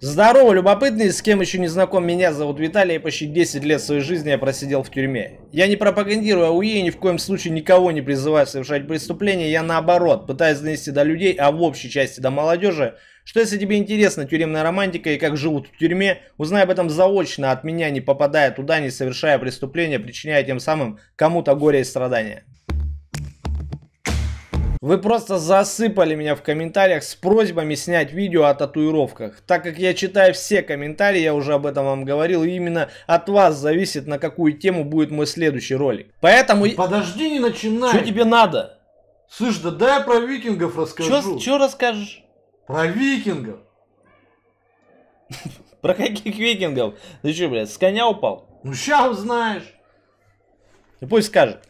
Здорово, любопытные, с кем еще не знаком, меня зовут Виталий, и почти 10 лет своей жизни я просидел в тюрьме. Я не пропагандирую АУЕ и ни в коем случае никого не призываю совершать преступления, я наоборот, пытаюсь донести до людей, а в общей части до молодежи, что если тебе интересна тюремная романтика и как живут в тюрьме, узнай об этом заочно от меня, не попадая туда, не совершая преступления, причиняя тем самым кому-то горе и страдания. Вы просто засыпали меня в комментариях с просьбами снять видео о татуировках. Так как я читаю все комментарии, я уже об этом вам говорил, и именно от вас зависит, на какую тему будет мой следующий ролик. Поэтому... Подожди, не начинай! Что тебе надо? Слышь, да дай я про викингов расскажу. Что расскажешь? Про викингов. Про каких викингов? Ты что, блядь, с коня упал? Ну, сейчас узнаешь. И пусть скажет.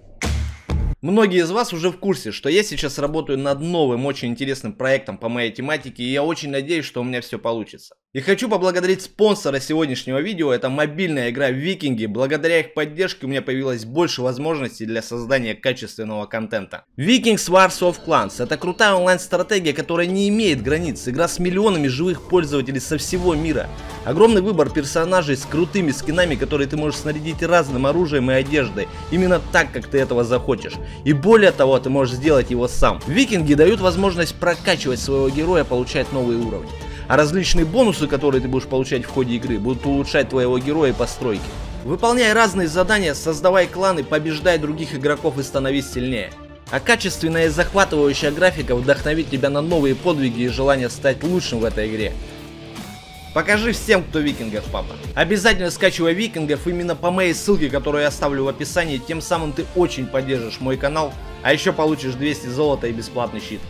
Многие из вас уже в курсе, что я сейчас работаю над новым очень интересным проектом по моей тематике, и я очень надеюсь, что у меня все получится. И хочу поблагодарить спонсора сегодняшнего видео, это мобильная игра Викинги. Благодаря их поддержке у меня появилось больше возможностей для создания качественного контента. Vikings Wars of Clans – это крутая онлайн-стратегия, которая не имеет границ, игра с миллионами живых пользователей со всего мира. Огромный выбор персонажей с крутыми скинами, которые ты можешь снарядить разным оружием и одеждой, именно так, как ты этого захочешь. И более того, ты можешь сделать его сам. Викинги дают возможность прокачивать своего героя, получать новые уровни. А различные бонусы, которые ты будешь получать в ходе игры, будут улучшать твоего героя и постройки. Выполняй разные задания, создавай кланы, побеждай других игроков и становись сильнее. А качественная и захватывающая графика вдохновит тебя на новые подвиги и желание стать лучшим в этой игре. Покажи всем, кто викингов, папа. Обязательно скачивай викингов именно по моей ссылке, которую я оставлю в описании. Тем самым ты очень поддержишь мой канал, а еще получишь 200 золота и бесплатный щит.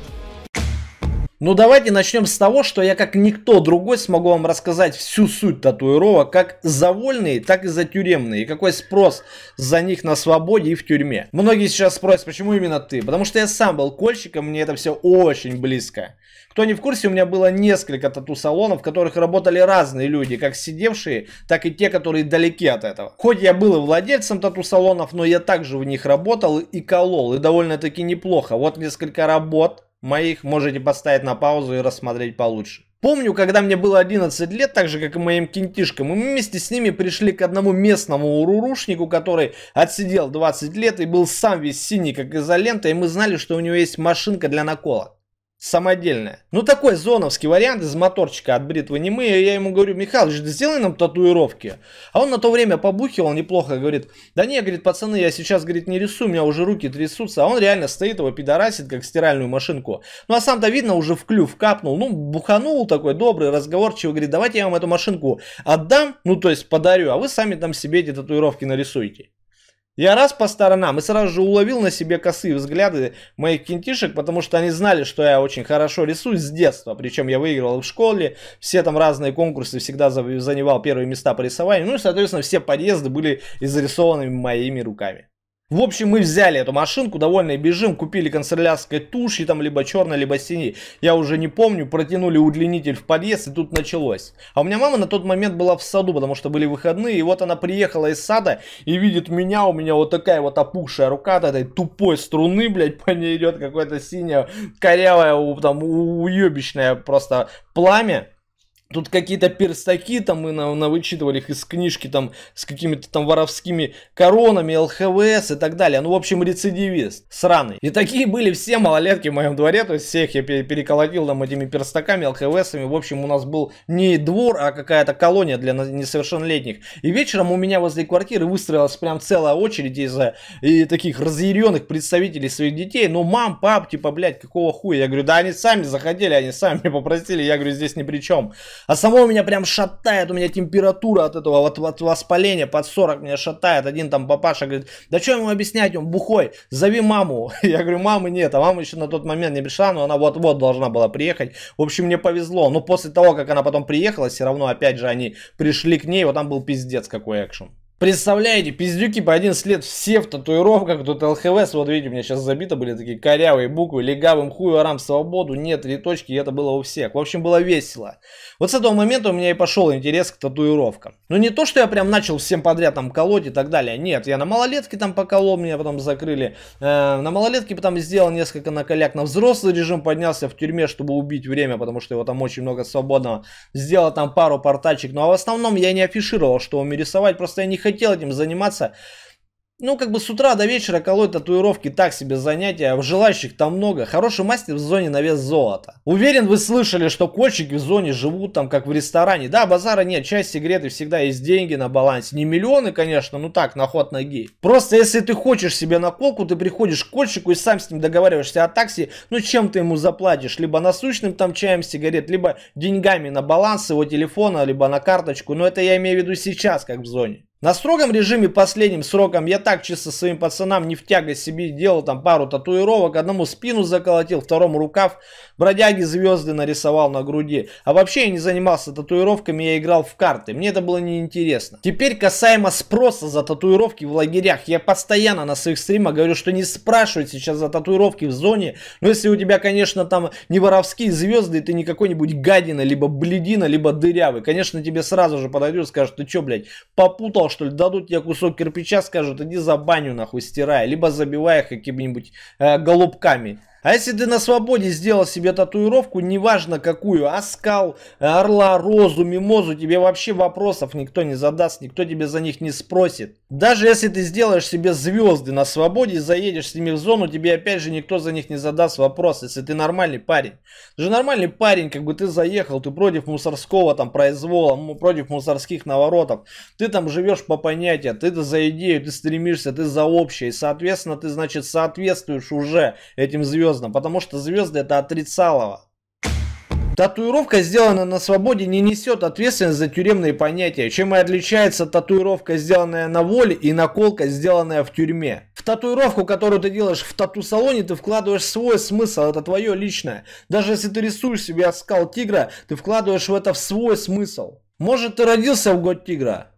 Ну давайте начнем с того, что я как никто другой смогу вам рассказать всю суть татуировок, как за вольные, так и за тюремные, и какой спрос за них на свободе и в тюрьме. Многие сейчас спросят, почему именно ты? Потому что я сам был кольщиком, мне это все очень близко. Кто не в курсе, у меня было несколько тату-салонов, в которых работали разные люди, как сидевшие, так и те, которые далеки от этого. Хоть я был и владельцем тату-салонов, но я также в них работал и колол, и довольно-таки неплохо. Вот несколько работ, моих можете поставить на паузу и рассмотреть получше. Помню, когда мне было 11 лет, так же как и моим кентишкам, мы вместе с ними пришли к одному местному урурушнику, который отсидел 20 лет и был сам весь синий, как изолента, и мы знали, что у него есть машинка для наколок самодельная. Ну такой зоновский вариант из моторчика от бритвы не мы, я ему говорю, Михалыч, сделай нам татуировки. А он на то время побухивал неплохо, говорит, да не, говорит, пацаны, я сейчас, говорит, не рисую, у меня уже руки трясутся. А он реально стоит, его пидорасит, как стиральную машинку. Ну а сам-то видно, уже в клюв капнул. Ну, буханул такой добрый, разговорчивый, говорит, давайте я вам эту машинку отдам, ну то есть подарю, а вы сами там себе эти татуировки нарисуйте. Я раз по сторонам и сразу же уловил на себе косые взгляды моих кентишек, потому что они знали, что я очень хорошо рисую с детства. Причем я выигрывал в школе, все там разные конкурсы, всегда занимал первые места по рисованию. Ну и, соответственно, все подъезды были изрисованы моими руками. В общем, мы взяли эту машинку, довольно бежим, купили канцелярской туши, там либо черной, либо синей, я уже не помню, протянули удлинитель в подъезд и тут началось. А у меня мама на тот момент была в саду, потому что были выходные, и вот она приехала из сада и видит меня, у меня вот такая вот опухшая рука от этой тупой струны, блядь, по ней идет какое-то синее, корявое, там, уебищное просто пламя. Тут какие-то перстаки, там мы на, на вычитывали их из книжки там с какими-то там воровскими коронами, ЛХВС и так далее. Ну, в общем, рецидивист, сраный. И такие были все малолетки в моем дворе, то есть всех я переколотил там этими перстаками, ЛХВСами. В общем, у нас был не двор, а какая-то колония для несовершеннолетних. И вечером у меня возле квартиры выстроилась прям целая очередь из-за и таких разъяренных представителей своих детей. Ну, мам, пап, типа, блядь, какого хуя? Я говорю, да они сами захотели, они сами попросили, я говорю, здесь ни при чем. А само меня прям шатает, у меня температура от этого вот, вот воспаления под 40 меня шатает. Один там папаша говорит, да что ему объяснять, он бухой, зови маму. Я говорю, мамы нет, а мама еще на тот момент не пришла, но она вот-вот должна была приехать. В общем, мне повезло, но после того, как она потом приехала, все равно опять же они пришли к ней, вот там был пиздец какой экшен. Представляете, пиздюки по 11 лет все в татуировках, тут ЛХВС, вот видите, у меня сейчас забито были такие корявые буквы, легавым хуй, арам, свободу, нет, три точки, и это было у всех. В общем, было весело. Вот с этого момента у меня и пошел интерес к татуировкам. Но ну, не то, что я прям начал всем подряд там колоть и так далее, нет, я на малолетке там поколол, меня потом закрыли, э, на малолетке потом сделал несколько наколяк, на взрослый режим поднялся в тюрьме, чтобы убить время, потому что его там очень много свободного, сделал там пару портачек, ну а в основном я не афишировал, что умею рисовать, просто я не хотел хотел этим заниматься. Ну, как бы с утра до вечера колоть татуировки так себе занятие, а желающих там много. Хороший мастер в зоне на вес золота. Уверен, вы слышали, что кольчики в зоне живут там как в ресторане. Да, базара нет, чай, сигареты, всегда есть деньги на балансе. Не миллионы, конечно, ну так, на ход ноги. Просто если ты хочешь себе наколку, ты приходишь к кольчику и сам с ним договариваешься о такси, ну чем ты ему заплатишь? Либо насущным там чаем сигарет, либо деньгами на баланс его телефона, либо на карточку. Но это я имею в виду сейчас, как в зоне. На строгом режиме последним сроком я так чисто своим пацанам не в тягость себе делал там пару татуировок. Одному спину заколотил, второму рукав. Бродяги звезды нарисовал на груди. А вообще я не занимался татуировками, я играл в карты. Мне это было неинтересно. Теперь касаемо спроса за татуировки в лагерях. Я постоянно на своих стримах говорю, что не спрашивают сейчас за татуировки в зоне. Но ну, если у тебя, конечно, там не воровские звезды, и ты не какой-нибудь гадина, либо бледина, либо дырявый. Конечно, тебе сразу же подойдут и скажут, ты чё, блядь, попутал устал, что ли? Дадут тебе кусок кирпича, скажут, иди за баню нахуй стирай, либо забивай их какими-нибудь э, голубками. А если ты на свободе сделал себе татуировку, неважно какую, оскал, а орла, розу, мимозу, тебе вообще вопросов никто не задаст, никто тебе за них не спросит. Даже если ты сделаешь себе звезды на свободе и заедешь с ними в зону, тебе опять же никто за них не задаст вопрос, если ты нормальный парень. Ты же нормальный парень, как бы ты заехал, ты против мусорского там произвола, против мусорских наворотов. Ты там живешь по понятиям, ты за идею, ты стремишься, ты за общее. И, соответственно, ты, значит, соответствуешь уже этим звездам звездам, потому что звезды это отрицалово. Татуировка, сделанная на свободе, не несет ответственность за тюремные понятия, чем и отличается татуировка, сделанная на воле и наколка, сделанная в тюрьме. В татуировку, которую ты делаешь в тату-салоне, ты вкладываешь свой смысл, это твое личное. Даже если ты рисуешь себе скал тигра, ты вкладываешь в это в свой смысл. Может ты родился в год тигра,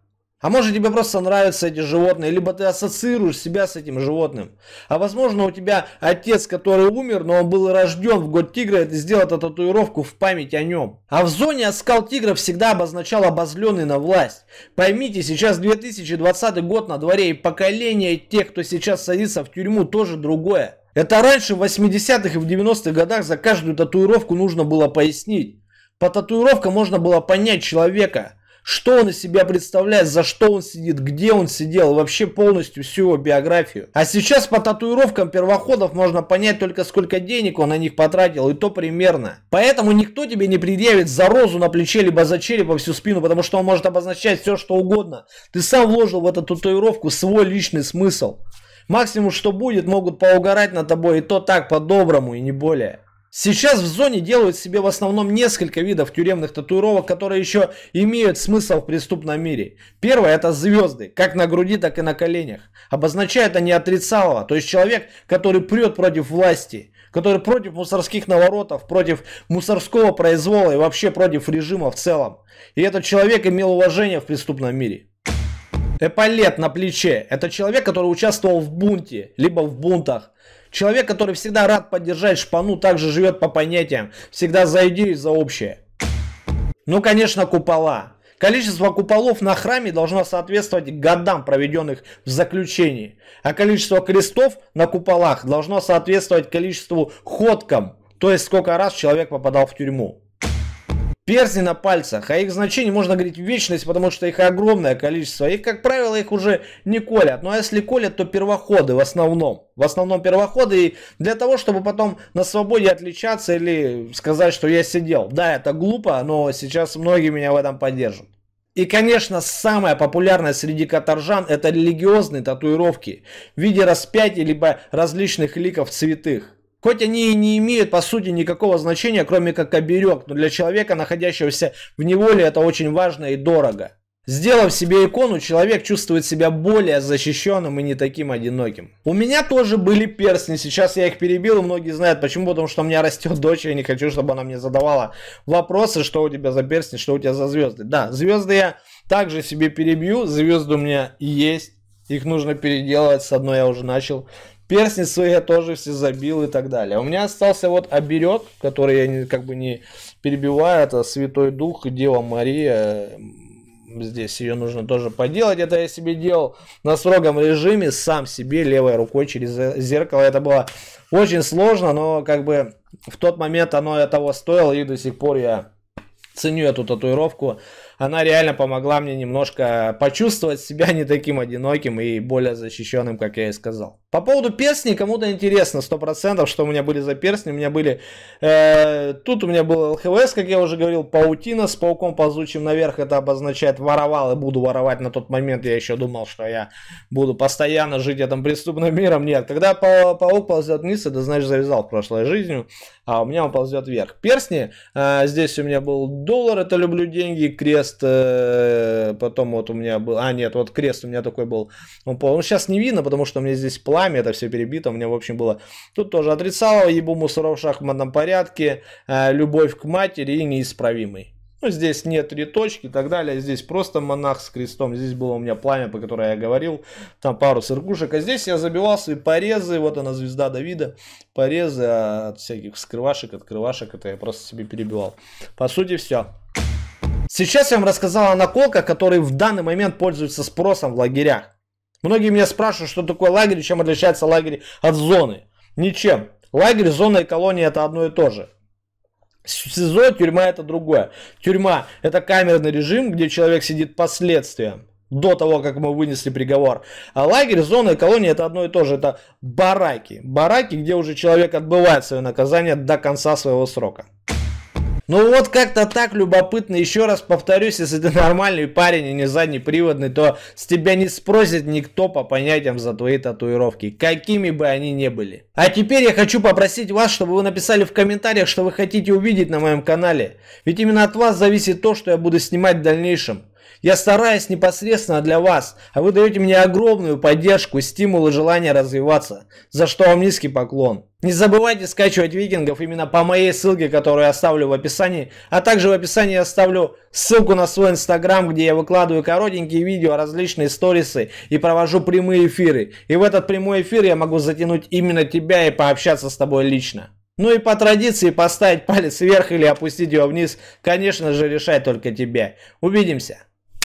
а может тебе просто нравятся эти животные, либо ты ассоциируешь себя с этим животным. А возможно у тебя отец, который умер, но он был рожден в год тигра, и ты сделал эту татуировку в память о нем. А в зоне оскал тигра всегда обозначал обозленный на власть. Поймите, сейчас 2020 год на дворе, и поколение тех, кто сейчас садится в тюрьму, тоже другое. Это раньше в 80-х и в 90-х годах за каждую татуировку нужно было пояснить. По татуировкам можно было понять человека – что он из себя представляет, за что он сидит, где он сидел, вообще полностью всю его биографию. А сейчас по татуировкам первоходов можно понять только сколько денег он на них потратил, и то примерно. Поэтому никто тебе не предъявит за розу на плече, либо за череп всю спину, потому что он может обозначать все, что угодно. Ты сам вложил в эту татуировку свой личный смысл. Максимум, что будет, могут поугарать на тобой, и то так, по-доброму, и не более. Сейчас в зоне делают себе в основном несколько видов тюремных татуировок, которые еще имеют смысл в преступном мире. Первое это звезды, как на груди, так и на коленях. Обозначает они отрицалого, то есть человек, который прет против власти, который против мусорских наворотов, против мусорского произвола и вообще против режима в целом. И этот человек имел уважение в преступном мире. Эполет на плече – это человек, который участвовал в бунте, либо в бунтах, Человек, который всегда рад поддержать шпану, также живет по понятиям. Всегда за идею и за общее. Ну, конечно, купола. Количество куполов на храме должно соответствовать годам, проведенных в заключении. А количество крестов на куполах должно соответствовать количеству ходкам, то есть сколько раз человек попадал в тюрьму перстни на пальцах, а их значение можно говорить вечность, потому что их огромное количество. И, как правило, их уже не колят. Ну а если колят, то первоходы в основном. В основном первоходы и для того, чтобы потом на свободе отличаться или сказать, что я сидел. Да, это глупо, но сейчас многие меня в этом поддержат. И, конечно, самая популярная среди каторжан – это религиозные татуировки в виде распятий либо различных ликов святых. Хоть они и не имеют, по сути, никакого значения, кроме как оберег, но для человека, находящегося в неволе, это очень важно и дорого. Сделав себе икону, человек чувствует себя более защищенным и не таким одиноким. У меня тоже были перстни, сейчас я их перебил, и многие знают почему, потому что у меня растет дочь, и я не хочу, чтобы она мне задавала вопросы, что у тебя за перстни, что у тебя за звезды. Да, звезды я также себе перебью, звезды у меня есть, их нужно переделывать, с одной я уже начал, перстни свои я тоже все забил и так далее. А у меня остался вот оберег, который я не, как бы не перебиваю, это Святой Дух, и Дева Мария, здесь ее нужно тоже поделать. Это я себе делал на строгом режиме, сам себе левой рукой через зеркало. Это было очень сложно, но как бы в тот момент оно того стоило, и до сих пор я ценю эту татуировку. Она реально помогла мне немножко почувствовать себя не таким одиноким и более защищенным, как я и сказал. По поводу перстней, кому-то интересно 100%, что у меня были за персни. У меня были... Э, тут у меня был ЛХВС, как я уже говорил, паутина с пауком ползучим наверх. Это обозначает воровал и буду воровать. На тот момент я еще думал, что я буду постоянно жить этим преступным миром. Нет, когда па паук ползет вниз, это значит завязал прошлой жизнью, а у меня он ползет вверх. Персни э, здесь у меня был доллар, это люблю деньги, крест, э, потом вот у меня был... А, нет, вот крест у меня такой был. Он, он ну, сейчас не видно, потому что у меня здесь план словами, это все перебито, у меня, в общем, было... Тут тоже отрицало, ебу мусоров в шахматном порядке, э, любовь к матери и неисправимый. Ну, здесь нет три точки и так далее. Здесь просто монах с крестом. Здесь было у меня пламя, по которой я говорил. Там пару сыргушек. А здесь я забивал свои порезы. Вот она, звезда Давида. Порезы а, от всяких скрывашек, открывашек. Это я просто себе перебивал. По сути, все. Сейчас я вам рассказал о наколках, которые в данный момент пользуются спросом в лагерях. Многие меня спрашивают, что такое лагерь, и чем отличается лагерь от зоны. Ничем. Лагерь, зона и колония это одно и то же. СИЗО, тюрьма это другое. Тюрьма это камерный режим, где человек сидит по до того, как мы вынесли приговор. А лагерь, зона и колония это одно и то же. Это бараки. Бараки, где уже человек отбывает свое наказание до конца своего срока. Ну вот как-то так любопытно. Еще раз повторюсь, если ты нормальный парень и не задний приводный, то с тебя не спросит никто по понятиям за твои татуировки, какими бы они ни были. А теперь я хочу попросить вас, чтобы вы написали в комментариях, что вы хотите увидеть на моем канале. Ведь именно от вас зависит то, что я буду снимать в дальнейшем. Я стараюсь непосредственно для вас, а вы даете мне огромную поддержку, стимул и желание развиваться, за что вам низкий поклон. Не забывайте скачивать викингов именно по моей ссылке, которую я оставлю в описании, а также в описании я оставлю ссылку на свой инстаграм, где я выкладываю коротенькие видео, различные сторисы и провожу прямые эфиры. И в этот прямой эфир я могу затянуть именно тебя и пообщаться с тобой лично. Ну и по традиции поставить палец вверх или опустить его вниз, конечно же, решать только тебе. Увидимся!